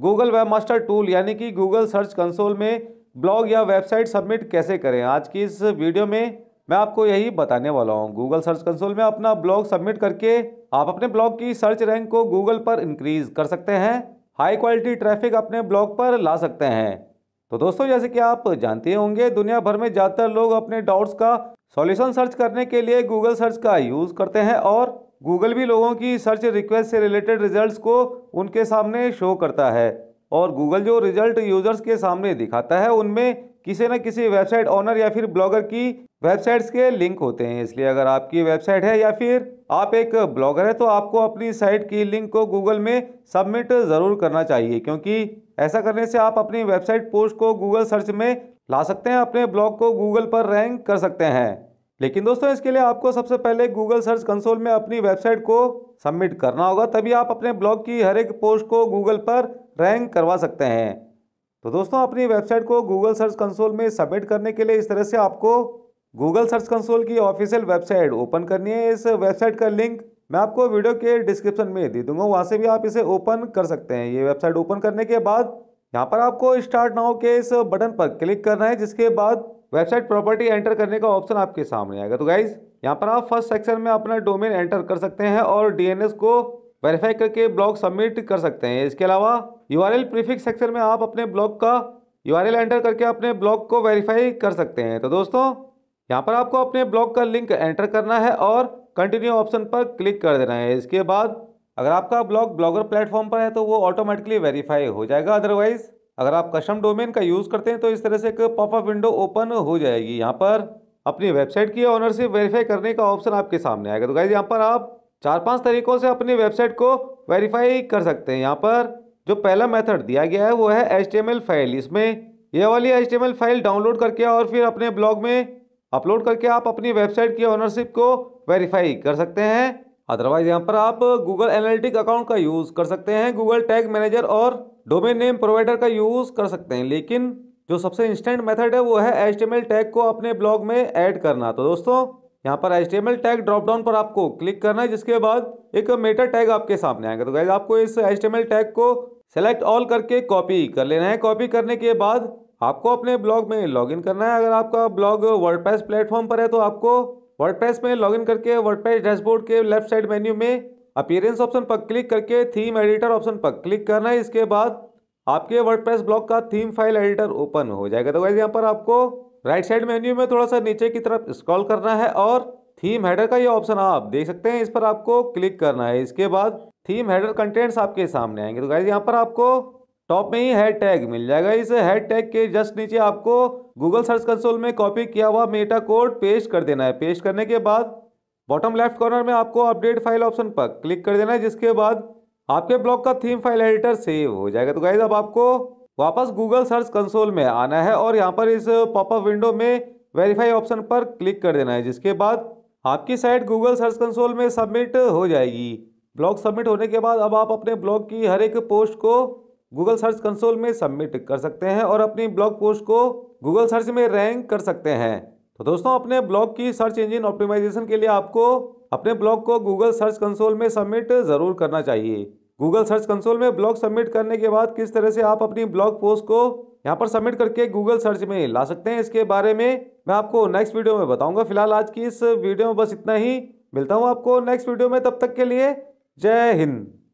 Google web master tool यानी कि Google search console में ब्लॉग या वेबसाइट सबमिट कैसे करें आज की इस वीडियो में मैं आपको यही बताने वाला हूँ गूगल सर्च कंसोल में अपना ब्लॉग सबमिट करके आप अपने ब्लॉग की सर्च रैंक को गूगल पर इंक्रीज कर सकते हैं हाई क्वालिटी ट्रैफिक अपने ब्लॉग पर ला सकते हैं तो दोस्तों जैसे कि आप जानते होंगे दुनिया भर में ज़्यादातर लोग अपने डाउट्स का सॉल्यूशन सर्च करने के लिए गूगल सर्च का यूज़ करते हैं और गूगल भी लोगों की सर्च रिक्वेस्ट से रिलेटेड रिजल्ट्स को उनके सामने शो करता है और गूगल जो रिजल्ट यूजर्स के सामने दिखाता है उनमें किसी न किसी वेबसाइट ऑनर या फिर ब्लॉगर की वेबसाइट्स के लिंक होते हैं इसलिए अगर आपकी वेबसाइट है या फिर आप एक ब्लॉगर है तो आपको अपनी साइट की लिंक को गूगल में सबमिट ज़रूर करना चाहिए क्योंकि ऐसा करने से आप अपनी वेबसाइट पोस्ट को गूगल सर्च में ला सकते हैं अपने ब्लॉग को गूगल पर रैंक कर सकते हैं लेकिन दोस्तों इसके लिए आपको सबसे पहले गूगल सर्च कंसोल में अपनी वेबसाइट को सबमिट करना होगा तभी आप अपने ब्लॉग की हर एक पोस्ट को गूगल पर रैंक करवा सकते हैं तो दोस्तों अपनी वेबसाइट को गूगल सर्च कंसोल में सबमिट करने के लिए इस तरह से आपको गूगल सर्च कंसोल की ऑफिशियल वेबसाइट ओपन करनी है इस वेबसाइट का लिंक मैं आपको वीडियो के डिस्क्रिप्शन में दे दूंगा वहाँ से भी आप इसे ओपन कर सकते हैं ये वेबसाइट ओपन करने के बाद यहाँ पर आपको स्टार्ट नाउ के इस बटन पर क्लिक करना है जिसके बाद वेबसाइट प्रॉपर्टी एंटर करने का ऑप्शन आपके सामने आएगा तो गाइज यहाँ पर आप फर्स्ट सेक्शन में अपना डोमेन एंटर कर सकते हैं और डीएनएस को वेरीफाई करके ब्लॉग सबमिट कर सकते हैं इसके अलावा यू आर प्रीफिक्स सेक्शन में आप अपने ब्लॉग का यू एंटर करके अपने ब्लॉग को वेरीफाई कर सकते हैं तो दोस्तों यहाँ पर आपको अपने ब्लॉग का लिंक एंटर करना है और कंटिन्यू ऑप्शन पर क्लिक कर देना है इसके बाद अगर आपका ब्लॉग ब्लॉगर प्लेटफॉर्म पर है तो वो ऑटोमेटिकली वेरीफाई हो जाएगा अदरवाइज़ अगर आप कस्टम डोमेन का यूज़ करते हैं तो इस तरह से एक पॉपअप विंडो ओपन हो जाएगी यहाँ पर अपनी वेबसाइट की ऑनरशिप वेरीफाई करने का ऑप्शन आपके सामने आएगा तो गाइज यहाँ पर आप चार पांच तरीकों से अपनी वेबसाइट को वेरीफाई कर सकते हैं यहाँ पर जो पहला मेथड दिया गया है वो है एच फाइल इसमें ये वाली एच फाइल डाउनलोड करके और फिर अपने ब्लॉग में अपलोड करके आप अपनी वेबसाइट की ऑनरशिप को वेरीफाई कर सकते हैं अदरवाइज यहाँ पर आप गूगल एनालिटिक अकाउंट का यूज़ कर सकते हैं गूगल टैग मैनेजर और डोमेन नेम प्रोवाइडर का यूज़ कर सकते हैं लेकिन जो सबसे इंस्टेंट मेथड है वो है एच टैग को अपने ब्लॉग में ऐड करना तो दोस्तों यहाँ पर एच टैग ड्रॉप डाउन पर आपको क्लिक करना है जिसके बाद एक मेटा टैग आपके सामने आएगा तो गाइज आपको इस एच टैग को सेलेक्ट ऑल करके कॉपी कर लेना है कॉपी करने के बाद आपको अपने ब्लॉग में लॉगिन करना है अगर आपका ब्लॉग वर्डप्रेस प्लेटफॉर्म पर है तो आपको वर्डप्रेस में लॉगिन करके वर्डप्रेस डैशबोर्ड के लेफ्ट साइड मेन्यू में अपीयरेंस ऑप्शन पर क्लिक करके थीम एडिटर ऑप्शन पर क्लिक करना है इसके बाद आपके वर्डप्रेस ब्लॉग का थीम फाइल एडिटर ओपन हो जाएगा तो वैसे यहाँ पर आपको राइट साइड मेन्यू में थोड़ा सा नीचे की तरफ स्क्रॉल करना है और थीम हेडर का ये ऑप्शन आप देख सकते हैं इस पर आपको क्लिक करना है इसके बाद थीम हेडर कंटेंट्स आपके सामने आएंगे तो गाइज यहाँ पर आपको टॉप में ही हैड टैग मिल जाएगा इस हैड टैग के जस्ट नीचे आपको गूगल सर्च कंसोल में कॉपी किया हुआ मेटा कोड पेस्ट कर देना है पेस्ट करने के बाद बॉटम लेफ्ट कॉर्नर में आपको अपडेट फाइल ऑप्शन पर क्लिक कर देना है जिसके बाद आपके ब्लॉग का थीम फाइल एडिटर सेव हो जाएगा तो गाइज अब आपको वापस गूगल सर्च कंसोल में आना है और यहाँ पर इस पॉपअप विंडो में वेरीफाई ऑप्शन पर क्लिक कर देना है जिसके बाद आपकी साइट गूगल सर्च कंसोल में सबमिट हो जाएगी ब्लॉग सबमिट होने के बाद अब आप अपने ब्लॉग की हर एक पोस्ट को गूगल सर्च कंसोल में सबमिट कर सकते हैं और अपनी ब्लॉग पोस्ट को गूगल सर्च में रैंक कर सकते हैं तो दोस्तों अपने ब्लॉग की सर्च इंजिन ऑप्टिमाइजेशन के लिए आपको अपने ब्लॉग को गूगल सर्च कंसोल में सबमिट ज़रूर करना चाहिए गूगल सर्च कंसोल में ब्लॉग सबमिट करने के बाद किस तरह से आप अपनी ब्लॉग पोस्ट को यहाँ पर सबमिट करके गूगल सर्च में ला सकते हैं इसके बारे में मैं आपको नेक्स्ट वीडियो में बताऊंगा फिलहाल आज की इस वीडियो में बस इतना ही मिलता हूँ आपको नेक्स्ट वीडियो में तब तक के लिए जय हिंद